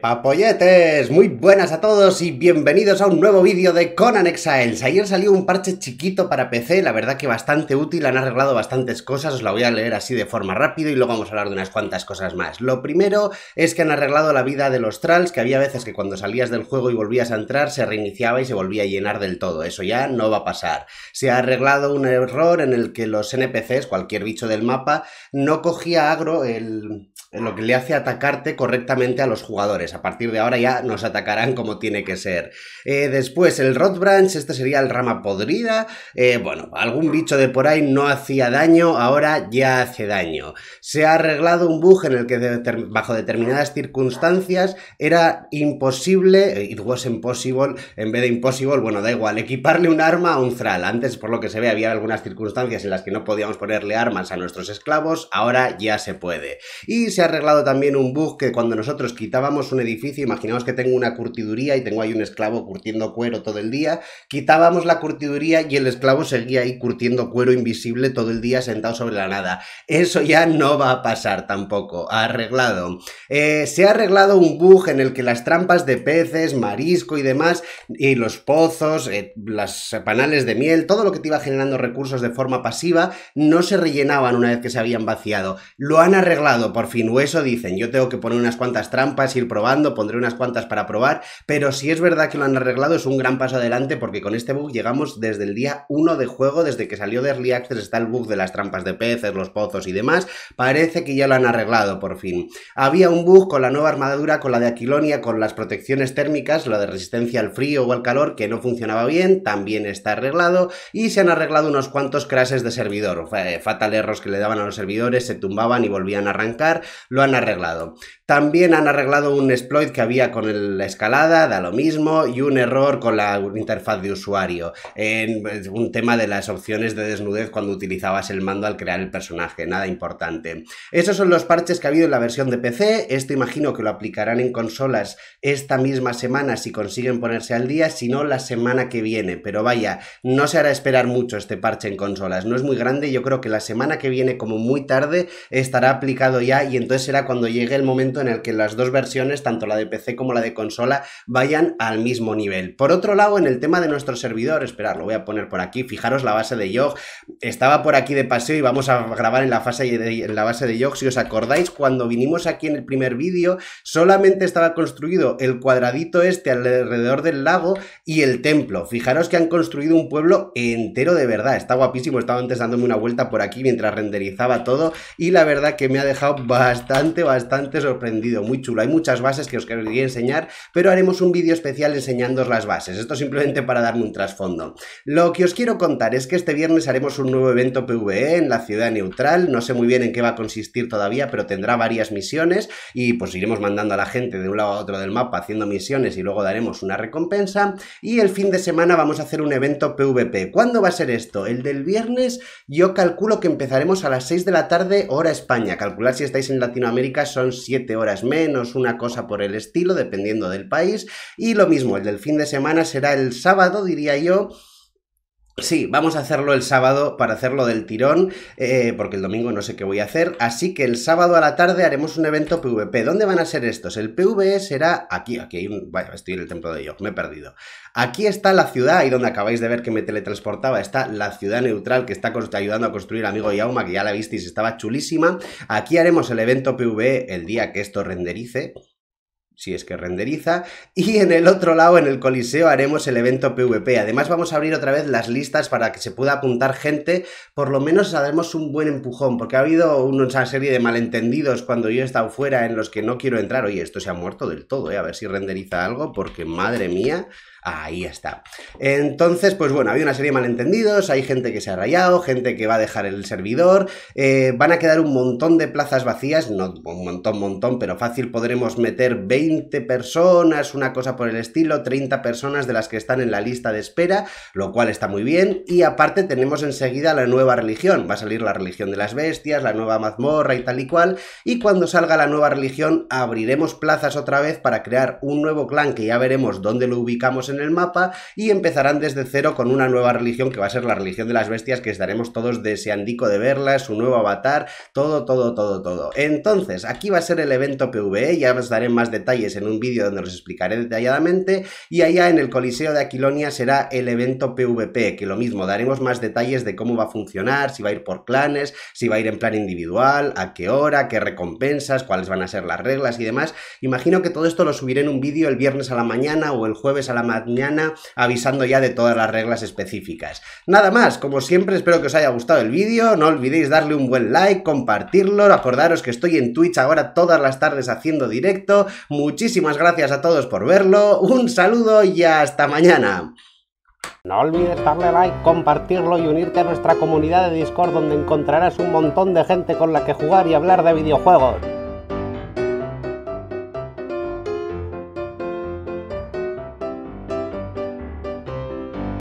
Papoyetes, muy buenas a todos y bienvenidos a un nuevo vídeo de Conan Exiles. Ayer salió un parche chiquito para PC, la verdad que bastante útil, han arreglado bastantes cosas, os la voy a leer así de forma rápida y luego vamos a hablar de unas cuantas cosas más. Lo primero es que han arreglado la vida de los trals, que había veces que cuando salías del juego y volvías a entrar se reiniciaba y se volvía a llenar del todo, eso ya no va a pasar. Se ha arreglado un error en el que los NPCs, cualquier bicho del mapa, no cogía agro lo que le hace atacarte correctamente a los jugadores a partir de ahora ya nos atacarán como tiene que ser. Eh, después, el Rotbranch, este sería el rama podrida. Eh, bueno, algún bicho de por ahí no hacía daño, ahora ya hace daño. Se ha arreglado un bug en el que bajo determinadas circunstancias era imposible, eh, it was impossible, en vez de impossible, bueno, da igual, equiparle un arma a un Thrall. Antes, por lo que se ve, había algunas circunstancias en las que no podíamos ponerle armas a nuestros esclavos, ahora ya se puede. Y se ha arreglado también un bug que cuando nosotros quitábamos un edificio, imaginaos que tengo una curtiduría y tengo ahí un esclavo curtiendo cuero todo el día, quitábamos la curtiduría y el esclavo seguía ahí curtiendo cuero invisible todo el día sentado sobre la nada. Eso ya no va a pasar tampoco. Arreglado. Eh, se ha arreglado un bug en el que las trampas de peces, marisco y demás, y los pozos, eh, las panales de miel, todo lo que te iba generando recursos de forma pasiva, no se rellenaban una vez que se habían vaciado. Lo han arreglado, por fin, hueso, eso dicen. Yo tengo que poner unas cuantas trampas, ir probando, pondré unas cuantas para probar, pero si es verdad que lo han arreglado es un gran paso adelante porque con este bug llegamos desde el día 1 de juego, desde que salió de Early Access está el bug de las trampas de peces, los pozos y demás, parece que ya lo han arreglado por fin. Había un bug con la nueva armadura, con la de Aquilonia, con las protecciones térmicas, lo de resistencia al frío o al calor que no funcionaba bien, también está arreglado y se han arreglado unos cuantos crashes de servidor, eh, fatal erros que le daban a los servidores, se tumbaban y volvían a arrancar, lo han arreglado. También han arreglado un exploit que había con la escalada, da lo mismo, y un error con la interfaz de usuario. En, un tema de las opciones de desnudez cuando utilizabas el mando al crear el personaje, nada importante. Esos son los parches que ha habido en la versión de PC, esto imagino que lo aplicarán en consolas esta misma semana si consiguen ponerse al día, si no la semana que viene, pero vaya, no se hará esperar mucho este parche en consolas, no es muy grande, yo creo que la semana que viene como muy tarde estará aplicado ya y entonces será cuando llegue el momento en el que las dos versiones tanto la de PC como la de consola, vayan al mismo nivel. Por otro lado, en el tema de nuestro servidor, esperad lo voy a poner por aquí, fijaros la base de Yog, estaba por aquí de paseo y vamos a grabar en la, fase en la base de Yog, si os acordáis, cuando vinimos aquí en el primer vídeo, solamente estaba construido el cuadradito este alrededor del lago y el templo. Fijaros que han construido un pueblo entero de verdad, está guapísimo, estaba antes dándome una vuelta por aquí mientras renderizaba todo y la verdad que me ha dejado bastante, bastante sorprendido, muy chulo, hay muchas bases que os quería enseñar, pero haremos un vídeo especial enseñándoos las bases. Esto simplemente para darme un trasfondo. Lo que os quiero contar es que este viernes haremos un nuevo evento PvE en la ciudad neutral. No sé muy bien en qué va a consistir todavía, pero tendrá varias misiones y pues iremos mandando a la gente de un lado a otro del mapa haciendo misiones y luego daremos una recompensa. Y el fin de semana vamos a hacer un evento PvP. ¿Cuándo va a ser esto? El del viernes yo calculo que empezaremos a las 6 de la tarde hora España. Calcular si estáis en Latinoamérica son 7 horas menos, una cosa por el estilo, dependiendo del país. Y lo mismo, el del fin de semana será el sábado, diría yo, Sí, vamos a hacerlo el sábado para hacerlo del tirón, eh, porque el domingo no sé qué voy a hacer. Así que el sábado a la tarde haremos un evento PvP. ¿Dónde van a ser estos? El PvE será aquí, aquí hay un... Vaya, estoy en el templo de Dios, me he perdido. Aquí está la ciudad, ahí donde acabáis de ver que me teletransportaba, está la ciudad neutral que está ayudando a construir amigo Yauma, que ya la visteis, estaba chulísima. Aquí haremos el evento PvE el día que esto renderice, si es que renderiza, y en el otro lado, en el Coliseo, haremos el evento PvP. Además, vamos a abrir otra vez las listas para que se pueda apuntar gente, por lo menos haremos un buen empujón, porque ha habido una serie de malentendidos cuando yo he estado fuera en los que no quiero entrar. Oye, esto se ha muerto del todo, ¿eh? a ver si renderiza algo, porque madre mía, Ahí está. Entonces, pues bueno, había una serie de malentendidos, hay gente que se ha rayado, gente que va a dejar el servidor, eh, van a quedar un montón de plazas vacías, no un montón, montón, pero fácil podremos meter 20 personas, una cosa por el estilo, 30 personas de las que están en la lista de espera, lo cual está muy bien, y aparte tenemos enseguida la nueva religión, va a salir la religión de las bestias, la nueva mazmorra y tal y cual, y cuando salga la nueva religión abriremos plazas otra vez para crear un nuevo clan que ya veremos dónde lo ubicamos en el mapa y empezarán desde cero con una nueva religión que va a ser la religión de las bestias que estaremos todos deseandico de verla, su nuevo avatar, todo, todo, todo, todo. Entonces, aquí va a ser el evento PvE, ya os daré más detalles en un vídeo donde os explicaré detalladamente y allá en el Coliseo de Aquilonia será el evento PvP, que lo mismo, daremos más detalles de cómo va a funcionar, si va a ir por clanes, si va a ir en plan individual, a qué hora, qué recompensas, cuáles van a ser las reglas y demás. Imagino que todo esto lo subiré en un vídeo el viernes a la mañana o el jueves a la, mañana mañana avisando ya de todas las reglas específicas. Nada más, como siempre espero que os haya gustado el vídeo, no olvidéis darle un buen like, compartirlo, acordaros que estoy en Twitch ahora todas las tardes haciendo directo, muchísimas gracias a todos por verlo, un saludo y hasta mañana. No olvides darle like, compartirlo y unirte a nuestra comunidad de Discord donde encontrarás un montón de gente con la que jugar y hablar de videojuegos.